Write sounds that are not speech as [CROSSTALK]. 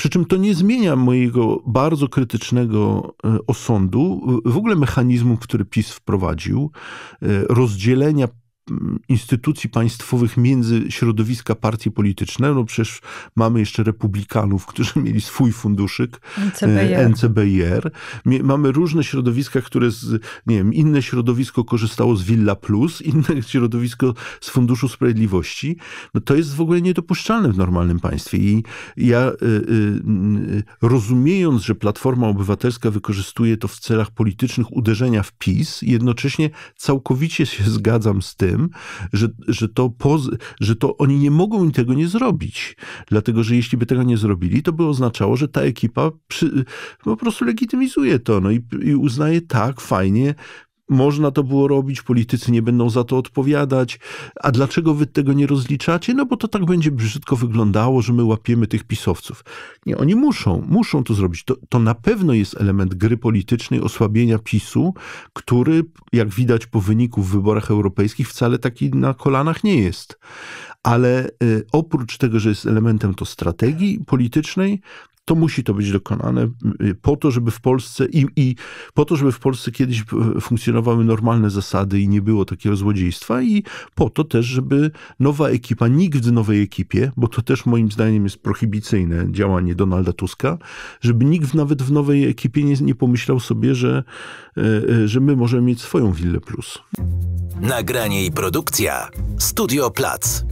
Przy czym to nie zmienia mojego bardzo krytycznego e, osądu, w ogóle mechanizmu, który PiS wprowadził, e, rozdzielenia instytucji państwowych między środowiska partii polityczne. No przecież mamy jeszcze republikanów, którzy [LAUGHS] mieli swój funduszyk NCBR. E, NCBR. Mamy różne środowiska, które, z, nie wiem, inne środowisko korzystało z Villa Plus, [LAUGHS] inne środowisko z Funduszu Sprawiedliwości. No to jest w ogóle niedopuszczalne w normalnym państwie. I ja e, e, rozumiejąc, że Platforma Obywatelska wykorzystuje to w celach politycznych uderzenia w PiS, jednocześnie całkowicie się [LAUGHS] zgadzam z tym, tym, że, że, to poz, że to oni nie mogą tego nie zrobić. Dlatego, że jeśli by tego nie zrobili, to by oznaczało, że ta ekipa przy, po prostu legitymizuje to no i, i uznaje tak, fajnie, można to było robić, politycy nie będą za to odpowiadać. A dlaczego wy tego nie rozliczacie? No bo to tak będzie brzydko wyglądało, że my łapiemy tych pisowców. Nie, oni muszą, muszą to zrobić. To, to na pewno jest element gry politycznej, osłabienia PiSu, który, jak widać po wyniku w wyborach europejskich, wcale taki na kolanach nie jest. Ale y, oprócz tego, że jest elementem to strategii politycznej, to musi to być dokonane y, po to, żeby w Polsce i, i po to, żeby w Polsce kiedyś y, funkcjonowały normalne zasady i nie było takiego złodziejstwa i po to też, żeby nowa ekipa, nikt w nowej ekipie, bo to też moim zdaniem jest prohibicyjne działanie Donalda Tuska, żeby nikt nawet w nowej ekipie nie, nie pomyślał sobie, że, y, że my możemy mieć swoją Willę Plus. Nagranie i produkcja Studio Plac.